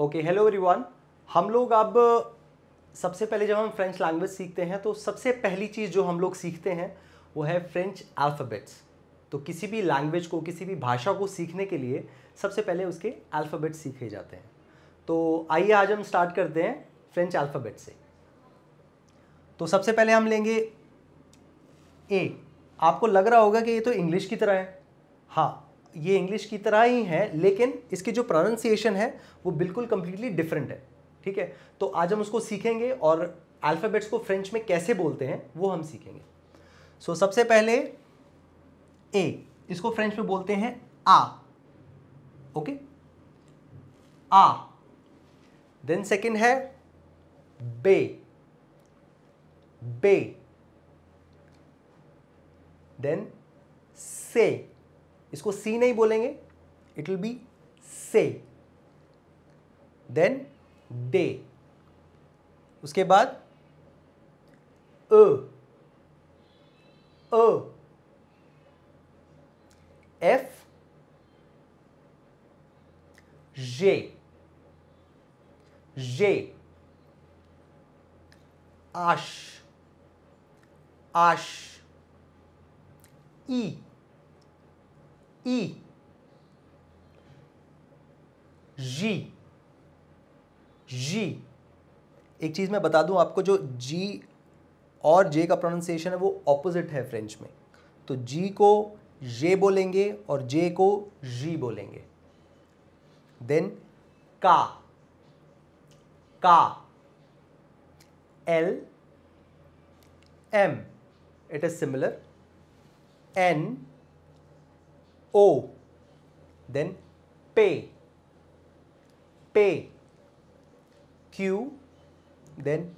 Okay hello everyone हम लोग अब सबसे पहले जब हम फ्रेंच लैंग्वेज सीखते हैं तो सबसे पहली चीज़ जो हम लोग सीखते हैं वो है फ्रेंच अल्फ़ाबेट्स तो किसी भी लैंग्वेज को किसी भी भाषा को सीखने के लिए सबसे पहले उसके अल्फ़ाबेट सीखे जाते हैं तो आइए आज हम स्टार्ट करते हैं फ्रेंच अल्फ़ाबेट से तो सबसे पहले हम लेंगे ए आपको लग रहा होगा कि ये तो इंग्लिश की तरह है हाँ ये इंग्लिश की तरह ही है लेकिन इसकी जो प्रोनाउंसिएशन है वो बिल्कुल कम्प्लीटली डिफरेंट है ठीक है तो आज हम उसको सीखेंगे और अल्फ़ाबेट्स को फ्रेंच में कैसे बोलते हैं वो हम सीखेंगे सो so, सबसे पहले ए इसको फ्रेंच में बोलते हैं आ ओके आ देन सेकेंड है बे बे देन से इसको सी नहीं बोलेंगे इट विल बी से देन डे उसके बाद अ अ एफ जे जे आश आश ई I. जी जी एक चीज़ मैं बता दूं आपको जो जी और जे का प्रोनाउंसिएशन है वो ऑपोजिट है फ्रेंच में तो जी को जे बोलेंगे और जे को जी बोलेंगे देन का का L M it is similar N O. Then P. P. Q, Then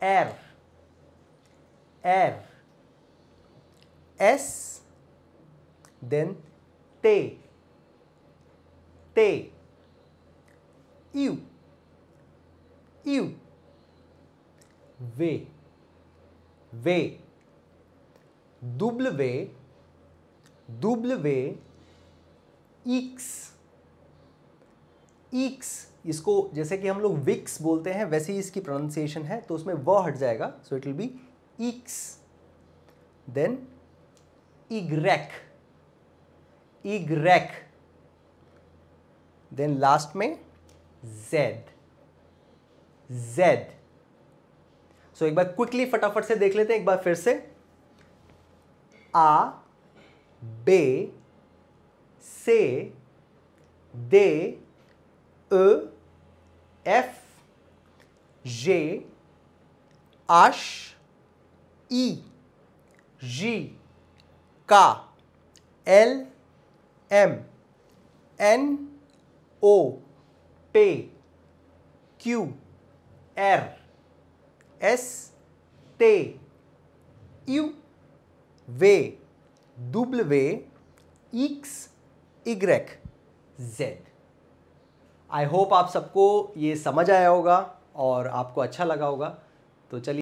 air. Then T. T. U. U. V. V. Double V. Double V. ईक्स ईक्स इसको जैसे कि हम लोग विक्स बोलते हैं वैसे ही इसकी प्रोनाउंसिएशन है तो उसमें व हट जाएगा सो इट विल बी ईक्स देन इग्रैक इग्रैक देन लास्ट में जेड जेड सो एक बार क्विकली फटाफट से देख लेते हैं एक बार फिर से आ बे से दे अ एफ जे आश ई जी का एल एम एन ओ पे क्यू एर एस ते यू वे वे इक्स इग्रेक जेड आई होप आप सबको ये समझ आया होगा और आपको अच्छा लगा होगा तो चलिए